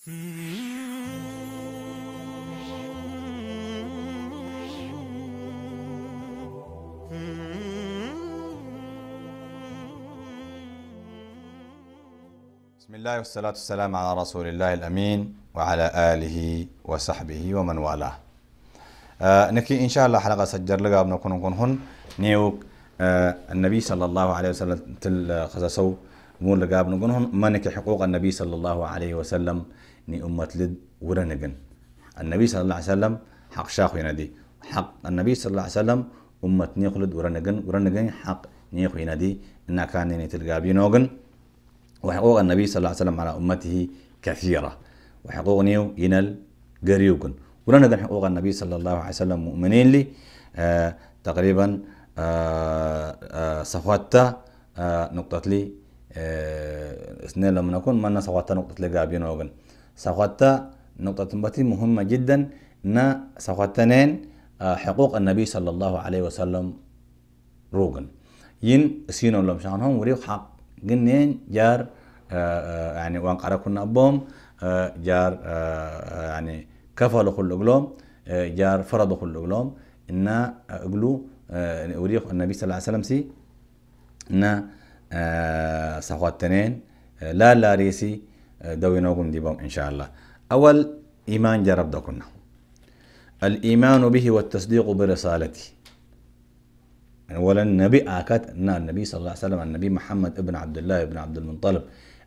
بسم الله والصلاة والسلام على رسول الله الأمين وعلى آله وصحبه ومن والاه آه نكي إن شاء الله حلقة سجر لقاب نكون نكون هن نيوك آه النبي صلى الله عليه وسلم تل خزاسو مول لقاب نكون هن منك حقوق النبي صلى الله عليه وسلم ني أمت لد ورنجن النبي صلى الله عليه وسلم حق شاخ ينادي حق النبي صلى الله عليه وسلم أمة نيخلد ورنجن ورنجن حق نيخ ينادي إن كان نتلقى نوغن وحقوق النبي صلى الله عليه وسلم على أمته كثيرة وحقوق نيو ينال قريوغن ورنجن حقوق النبي صلى الله عليه وسلم مؤمنين لي آه تقريبا آه آه آه نقطة لي آه، اثنين لما نكون ما صفوتا نقطة لقابين وغن سقطت نقطة باتي مهمة جدا نا سقطتنين آه، حقوق النبي صلى الله عليه وسلم روجن ين سين الله مشانهم وريق حق جنين جار آه، آه، يعني وان كنا أبوم جار يعني كفل كل قلوم جار فرض كل قلوم إن قلو وريق النبي صلى الله عليه وسلم سي إن سقطتنين لا لا ريسي دوي دوينوكم ديبهم إن شاء الله أول إيمان جرب دكنا الإيمان به والتصديق برسالته أولا يعني النبي آكات أن النبي صلى الله عليه وسلم النبي محمد ابن عبد الله ابن عبد المنطلب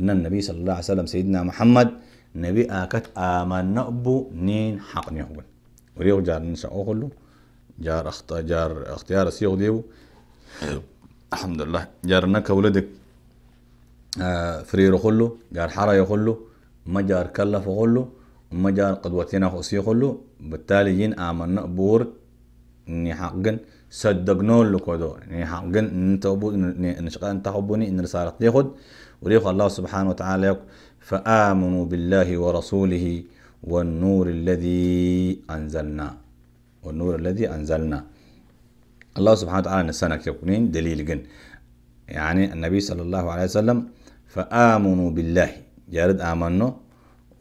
أن النبي صلى الله عليه وسلم سيدنا محمد نبي آكات آمن نأبو نين حق نيهول وريو جار نسا أخلو جار, أخت... جار اختيار سيغ ديو الحمد لله جار نكا ولدك آه، فريرو خلو جار حرا يخلو ما جار كلف خلو ما جار قدوتنا خصي خلو بالتالي جين آمنا بور ني حقن صدقنا لكودو ني حقن انت نشقى انت ان رسالة تيخد وليخ الله سبحانه وتعالى فآمنوا بالله ورسوله والنور الذي أنزلنا والنور الذي أنزلنا الله سبحانه وتعالى نسانك يقولين دليل جن يعني النبي صلى الله عليه وسلم فآمنوا بالله جارد آمنوا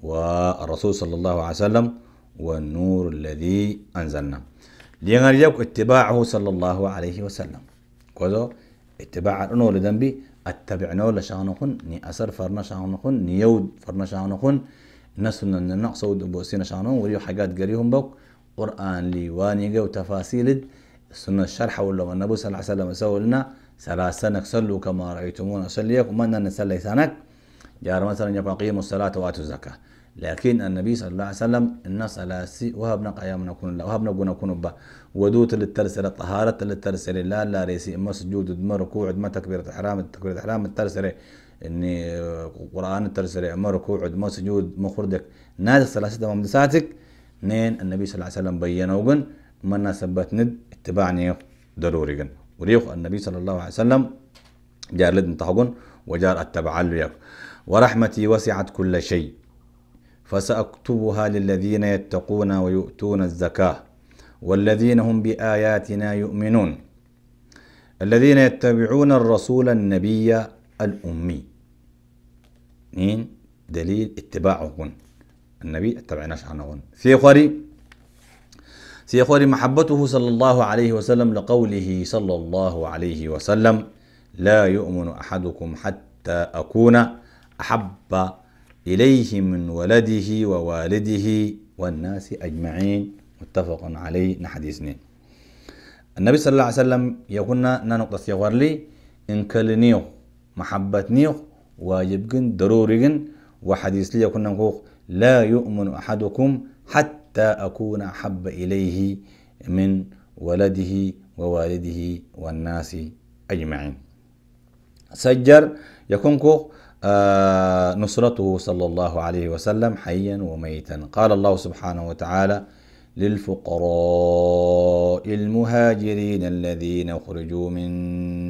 والرسول صلى الله عليه وسلم والنور الذي أنزلنا لينرجوك اتباعه صلى الله عليه وسلم كذا اتباع النور لذنبي لدنبي اتبعناه لشانخن ني أسر فرنا شانخن ني يود فرنا شانخن نسنا ود بوسينا شانخن وريو حاجات قريهم بوك قرآن لي وانيقى وتفاصيل السنة الشرح ولا النبي صلى الله عليه وسلم سولنا لنا سنك صلوا كما رأيتمون أصليك ومن أن نسلي سنك جار مثلا يبقى قيموا الصلاة وآتوا الزكاة لكن النبي صلى الله عليه وسلم الناس على سي وهبنا قيام نكون الله وهبنا قنا نكون با ودوت للترسل الطهارة للترسل لا لا ريسي اما سجود ما ركوع ما تكبيرة الحرام تكبيرة الحرام الترسل اني قرآن الترسل اما ركوع ما آه، سجود ما خردك نادي ثلاثة ممدساتك نين النبي صلى الله عليه وسلم بينا وقن من ثبت ند اتباعني ضروري قن وريق النبي صلى الله عليه وسلم جار لدن تحقن وجار التبع ريق ورحمتي وسعت كل شيء فسأكتبها للذين يتقون ويؤتون الزكاة والذين هم بآياتنا يؤمنون الذين يتبعون الرسول النبي الأمي نين دليل اتباعهن النبي اتبعناش عنهن في قريب سيقول محبته صلى الله عليه وسلم لقوله صلى الله عليه وسلم لا يؤمن أحدكم حتى أكون أحب إليه من ولده ووالده والناس أجمعين متفق عليه نحدي سنين النبي صلى الله عليه وسلم يقولنا ننقطة سيغور لي إن محبة نيو واجب جن ضروري جن وحديث لي يقولنا لا يؤمن أحدكم حتى حتى أكون أحب إليه من ولده ووالده والناس أجمعين سجر يكون كو آه، نصرته صلى الله عليه وسلم حيا وميتا قال الله سبحانه وتعالى للفقراء المهاجرين الذين اخرجوا من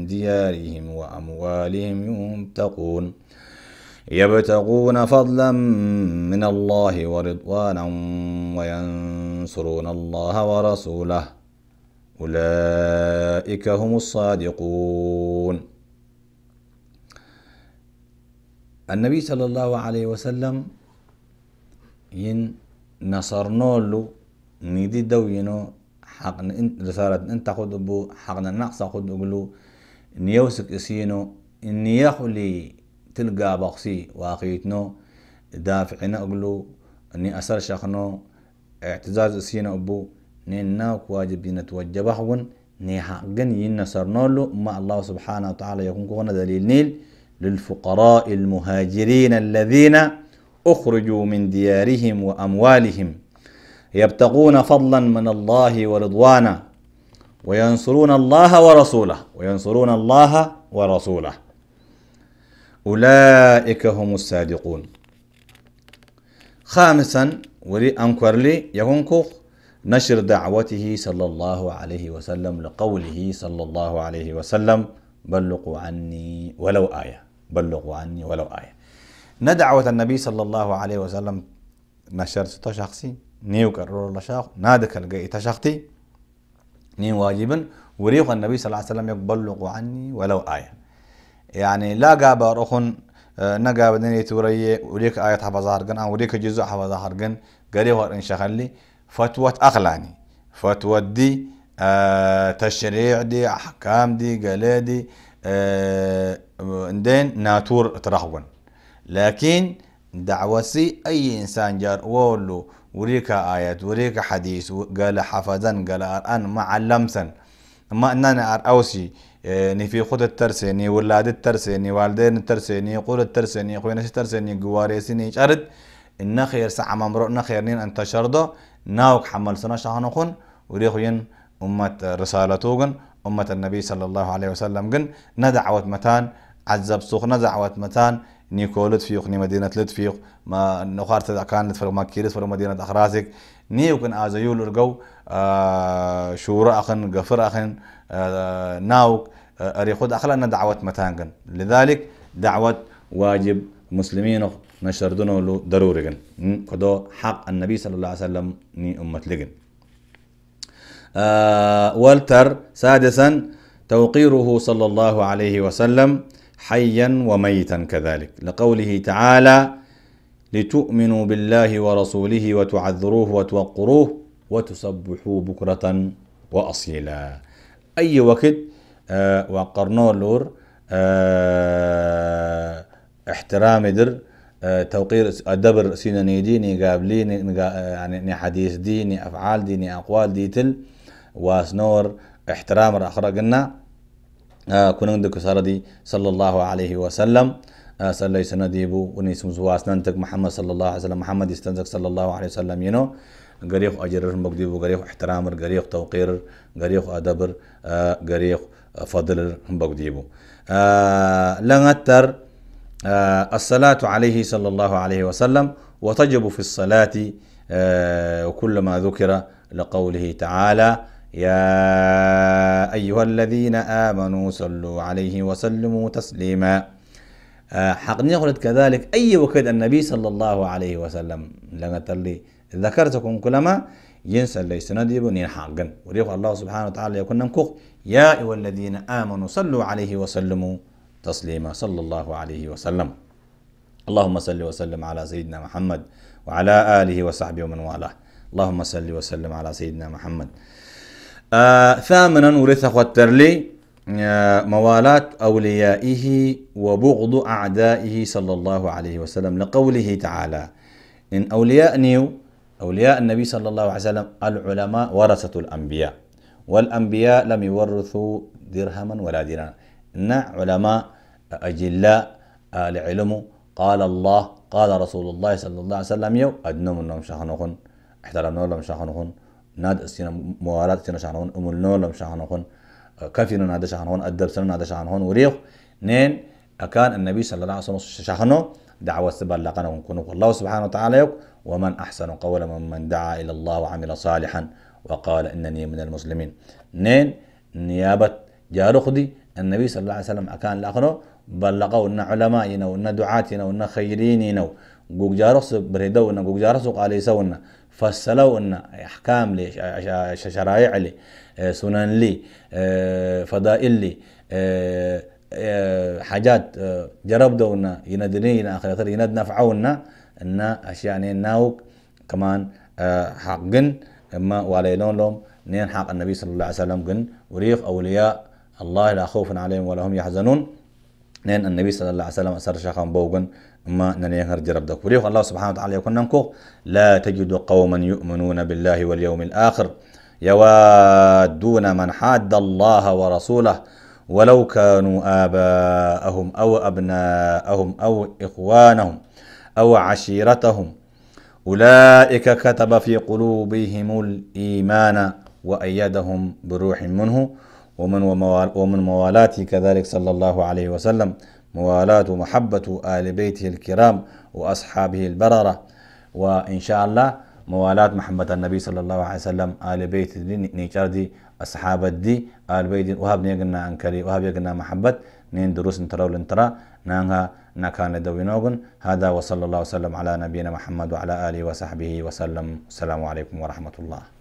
ديارهم واموالهم يمتقون يبتغون فضلا من الله ورضوانا وينصرون الله ورسوله أولئك هم الصادقون النبي صلى الله عليه وسلم ين نصرنولو نيدي دوينو حق انت رسالة انت خد بو حقنا نقص خد اقلو نيوسك اسينو اني يخلي تلقى بخسي واقيتنو دافعنا أقلو أني أسر شخنو اعتزاز أسينا أبو نينا واجب نتوجب حقن نيحقن ينصرنولو ما الله سبحانه وتعالى يكون كون دليل نيل للفقراء المهاجرين الذين أخرجوا من ديارهم وأموالهم يبتغون فضلا من الله ورضوانا وينصرون الله ورسوله وينصرون الله ورسوله أولئك هم الصادقون خامسا ولي أنكر لي يكون نشر دعوته صلى الله عليه وسلم لقوله صلى الله عليه وسلم بلغوا عني ولو آية بلغوا عني ولو آية ندعوة النبي صلى الله عليه وسلم نشر ستة شخصي نيو كرر الله شاخ نادك الجاي تشختي نيو واجبا وريق النبي صلى الله عليه وسلم بلغوا عني ولو آية يعني لا جابر أخن آه، نجا بدني توري وليك آية حفظ هرجن أو وليك جزء حفظ هرجن قريه إن شغلي فتوى أخلاني فتوى دي آه تشريع دي أحكام دي قلي دي آه ناتور ترهون لكن دعوسي أي إنسان جار وولو وريك آيات وريك حديث قال حفظا قال أرآن ما لمسا ما أننا أرأوسي إيه، ني في خود الترسي ني ولاد الترسي ني والدين الترسي ني قول الترسي ني خوينس الترسي ني قواريسي ني شرد إن خير ساعة ممرو إن خير نين أنت شرده ناوك حمل سنة شهانو شهنخون وريخين أمة رسالة رسالتوغن أمة النبي صلى الله عليه وسلم قن ندعوة متان عزب سوخ ندعوة متان نيكو لتفيق ني مدينة لتفيق ما نخار كان لتفرق مكي لتفرق مدينة أخراسك نيوكن آزيو لرغو آه شورا أخن غفر أخن آه ناوك آه، أريخود أخلانا دعوة متانغن لذلك دعوة واجب مسلمين نشر لو ضروري كدو حق النبي صلى الله عليه وسلم ني أمة لجن آه والتر سادسا توقيره صلى الله عليه وسلم حيا وميتا كذلك لقوله تعالى لتؤمنوا بالله ورسوله وتعذروه وتوقروه وتسبحوا بكرة وأصيلا أي وقت آه وقرنو لور آه احترام در آه توقير أدبر سينا نيدي نقابلي آه، يعني حديث دي أفعال دي أقوال دي تل واسنور احترام الأخرى قلنا آه كنندك عندك صلى الله عليه وسلم آه، صلى سنديبو وني سمزوا محمد صلى الله عليه وسلم محمد استنزك صلى الله عليه وسلم ينو غريخ اجر مقديبو غريخ احترام غريخ توقير غريخ ادبر آه، غريخ فضل مقديبو آه، لنتر الصلاة عليه صلى الله عليه وسلم وتجب في الصلاة وكل ما ذكر لقوله تعالى يا أيها الذين آمنوا صلوا عليه وسلموا تسليما حقني قلت كذلك أي وكد النبي صلى الله عليه وسلم لغتلي ذكرتكم كلما ينسى اللي سنديب حقا وريق الله سبحانه وتعالى يكون نمكوك يا أيها الذين آمنوا صلوا عليه وسلموا تسليما صلى الله عليه وسلم اللهم صل وسلم على سيدنا محمد وعلى آله وصحبه ومن والاه اللهم صل وسلم على سيدنا محمد آه ثامنا ورثة وترلي موالاة أوليائه وبغض أعدائه صلى الله عليه وسلم لقوله تعالى إن أولياء نيو أولياء النبي صلى الله عليه وسلم العلماء ورثة الأنبياء والأنبياء لم يورثوا درهما ولا دينارا إن علماء أجلاء لعلمه قال الله قال رسول الله صلى الله عليه وسلم يو أدنو منهم شخنخن احترمنا لهم شخنخن ناد استنا موالاة استنا شخنخن أملنا لهم شخنخن كافرون هذا هون أدب سنون هذا هون وريخ نين أكان النبي صلى الله عليه وسلم شحنه دعوة سبلغنا ونكون الله سبحانه وتعالى يق ومن أحسن قولا من دعا إلى الله وعمل صالحا وقال إنني من المسلمين نين نيابة جارخدي النبي صلى الله عليه وسلم أكان لأخنو بلقوا إن علمائنا وإن دعاتنا وإن خيريننا وقوق جارخ بريدونا قوق جارخ قاليسونا فسلوا ان احكام لي شرائع لي آه، سنن لي آه، فضائل لي آه، حاجات دونا يندني اخر يند نفعونا ان اشياء ناو كمان حقن اما وليلون لهم نين حق النبي صلى الله عليه وسلم قن وريق اولياء الله لا خوف عليهم ولا هم يحزنون نين النبي صلى الله عليه وسلم أسر شخم بوغن ما نني جرب دك وليه الله سبحانه وتعالى يقول ننكو لا تجد قوما يؤمنون بالله واليوم الآخر يوادون من حاد الله ورسوله ولو كانوا آباءهم أو أبناءهم أو إخوانهم أو عشيرتهم أولئك كتب في قلوبهم الإيمان وأيدهم بروح منه ومن ومن موالاته كذلك صلى الله عليه وسلم موالاة ومحبة آل بيته الكرام وأصحابه البررة وإن شاء الله موالاة محمد النبي صلى الله عليه وسلم آل بيت نيجار دي أصحاب دي آل بيت وهب نيجنا أنكري وهب يقنا محبة نين دروس ترى ولنترى نانها نكان لدوينوغن هذا وصلى الله وسلم على نبينا محمد وعلى آله وصحبه وسلم السلام عليكم ورحمة الله